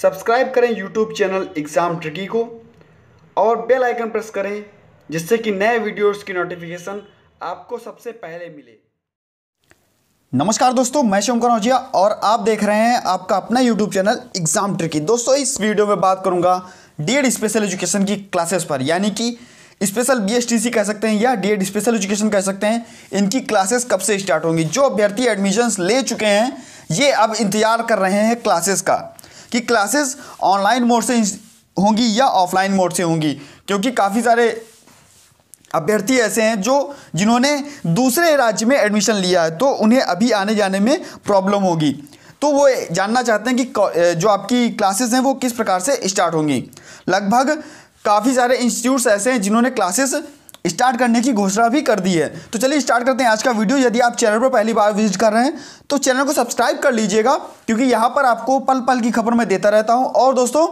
subscribe करें YouTube channel exam tricky को और बेल आइकन प्रेस करें जिससे कि नए वीडियोस की नोटिफिकेशन आपको सबसे पहले मिले नमस्कार दोस्तों मैं शंकर कनौजिया और आप देख रहे हैं आपका अपना यूट्यूब चैनल एग्जाम ट्रिकी दोस्तों इस वीडियो में बात करूंगा डीएड स्पेशल एजुकेशन की क्लासेस पर यानी कि स्पेशल बीएसटीसी कह सकते हैं या डीएड स्पेशल एजुकेशन कह सकते हैं इनकी क्लासेस कब से स्टार्ट होंगी जो अभ्यर्थी एडमिशन ले चुके हैं ये अब इंतजार कर रहे हैं क्लासेस का कि क्लासेस ऑनलाइन मोड से होंगी या ऑफलाइन मोड से होंगी क्योंकि काफ़ी सारे अभ्यर्थी ऐसे हैं जो जिन्होंने दूसरे राज्य में एडमिशन लिया है तो उन्हें अभी आने जाने में प्रॉब्लम होगी तो वो जानना चाहते हैं कि जो आपकी क्लासेस हैं वो किस प्रकार से स्टार्ट होंगी लगभग काफ़ी सारे इंस्टीट्यूट्स ऐसे हैं जिन्होंने क्लासेस स्टार्ट करने की घोषणा भी कर दी है तो चलिए स्टार्ट करते हैं आज का वीडियो यदि आप चैनल पर पहली बार विजिट कर रहे हैं तो चैनल को सब्सक्राइब कर लीजिएगा क्योंकि यहाँ पर आपको पल पल की खबर मैं देता रहता हूँ और दोस्तों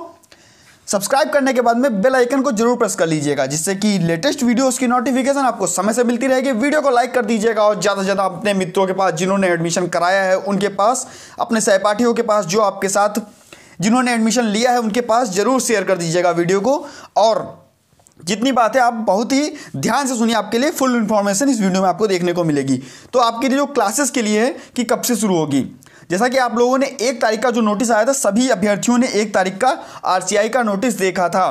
सब्सक्राइब करने के बाद में बेल आइकन को जरूर प्रेस कर लीजिएगा जिससे कि लेटेस्ट वीडियोस की नोटिफिकेशन आपको समय से मिलती रहेगी वीडियो को लाइक कर दीजिएगा और ज़्यादा से ज़्यादा अपने मित्रों के पास जिन्होंने एडमिशन कराया है उनके पास अपने सहपाठियों के पास जो आपके साथ जिन्होंने एडमिशन लिया है उनके पास ज़रूर शेयर कर दीजिएगा वीडियो को और जितनी बात है आप बहुत ही ध्यान से सुनिए आपके लिए फुल इन्फॉर्मेशन इस वीडियो में आपको देखने को मिलेगी तो आपके लिए जो क्लासेस के लिए है कि कब से शुरू होगी जैसा कि आप लोगों ने एक तारीख का जो नोटिस आया था सभी अभ्यर्थियों ने एक तारीख का आर का नोटिस देखा था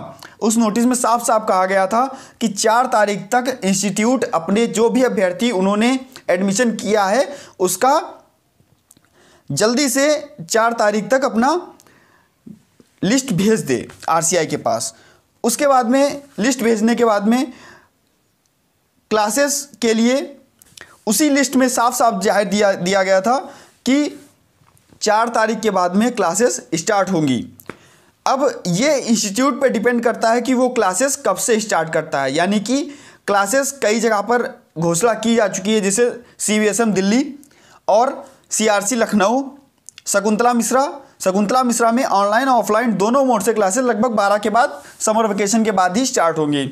उस नोटिस में साफ साफ कहा गया था कि चार तारीख तक इंस्टीट्यूट अपने जो भी अभ्यर्थी उन्होंने एडमिशन किया है उसका जल्दी से चार तारीख तक अपना लिस्ट भेज दे आर के पास उसके बाद में लिस्ट भेजने के बाद में क्लासेस के लिए उसी लिस्ट में साफ साफ जाहिर दिया दिया गया था कि चार तारीख के बाद में क्लासेस स्टार्ट होंगी अब ये इंस्टीट्यूट पे डिपेंड करता है कि वो क्लासेस कब से स्टार्ट करता है यानी कि क्लासेस कई जगह पर घोषणा की जा चुकी है जैसे सी दिल्ली और सी लखनऊ शकुंतला मिश्रा शकुंतला मिश्रा में ऑनलाइन ऑफलाइन दोनों मोड से क्लासेस लगभग बारह के बाद समर वेकेशन के बाद ही स्टार्ट होंगी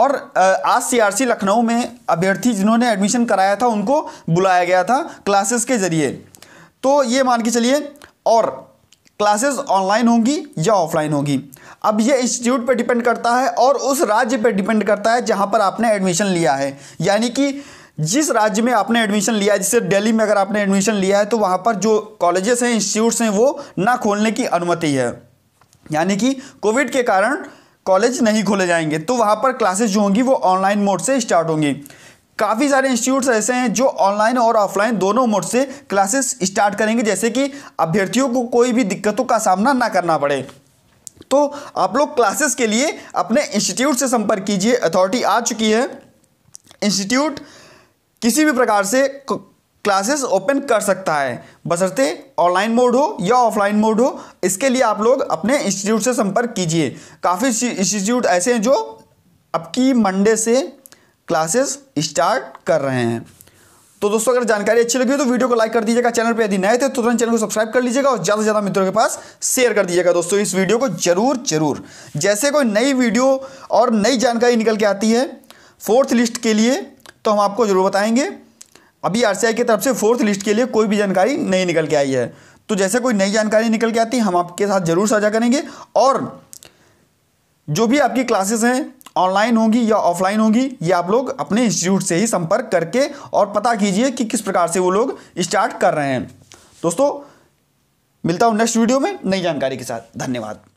और आज सीआरसी लखनऊ में अभ्यर्थी जिन्होंने एडमिशन कराया था उनको बुलाया गया था क्लासेस के जरिए तो ये मान के चलिए और क्लासेस ऑनलाइन होंगी या ऑफलाइन होगी अब ये इंस्टीट्यूट पर डिपेंड करता है और उस राज्य पर डिपेंड करता है जहाँ पर आपने एडमिशन लिया है यानी कि जिस राज्य में आपने एडमिशन लिया है जैसे दिल्ली में अगर आपने एडमिशन लिया है तो वहाँ पर जो कॉलेजेस हैं इंस्टीट्यूट्स हैं वो ना खोलने की अनुमति है यानी कि कोविड के कारण कॉलेज नहीं खोले जाएंगे तो वहाँ पर क्लासेज जो होंगी वो ऑनलाइन मोड से स्टार्ट होंगी काफ़ी सारे इंस्टीट्यूट्स ऐसे हैं जो ऑनलाइन और ऑफलाइन दोनों मोड से क्लासेस स्टार्ट करेंगे जैसे कि अभ्यर्थियों को कोई भी दिक्कतों का सामना ना करना पड़े तो आप लोग क्लासेस के लिए अपने इंस्टीट्यूट से संपर्क कीजिए अथॉरिटी आ चुकी है इंस्टीट्यूट किसी भी प्रकार से क्लासेस ओपन कर सकता है बसरते ऑनलाइन मोड हो या ऑफलाइन मोड हो इसके लिए आप लोग अपने इंस्टीट्यूट से संपर्क कीजिए काफ़ी इंस्टीट्यूट ऐसे हैं जो अब की मंडे से क्लासेस स्टार्ट कर रहे हैं तो दोस्तों अगर जानकारी अच्छी लगी हो तो वीडियो को लाइक कर दीजिएगा चैनल पर यदि नए थे तो तुरंत चैनल को सब्सक्राइब कर लीजिएगा और ज़्यादा से ज़्यादा मित्रों के पास शेयर कर दीजिएगा दोस्तों इस वीडियो को जरूर जरूर जैसे कोई नई वीडियो और नई जानकारी निकल के आती है फोर्थ लिस्ट के लिए तो हम आपको ज़रूर बताएंगे अभी आर की तरफ से फोर्थ लिस्ट के लिए कोई भी जानकारी नहीं निकल के आई है तो जैसे कोई नई जानकारी निकल के आती हम आपके साथ ज़रूर साझा करेंगे और जो भी आपकी क्लासेस हैं ऑनलाइन होंगी या ऑफलाइन होंगी ये आप लोग अपने इंस्टीट्यूट से ही संपर्क करके और पता कीजिए कि किस प्रकार से वो लोग स्टार्ट कर रहे हैं दोस्तों मिलता हूँ नेक्स्ट वीडियो में नई जानकारी के साथ धन्यवाद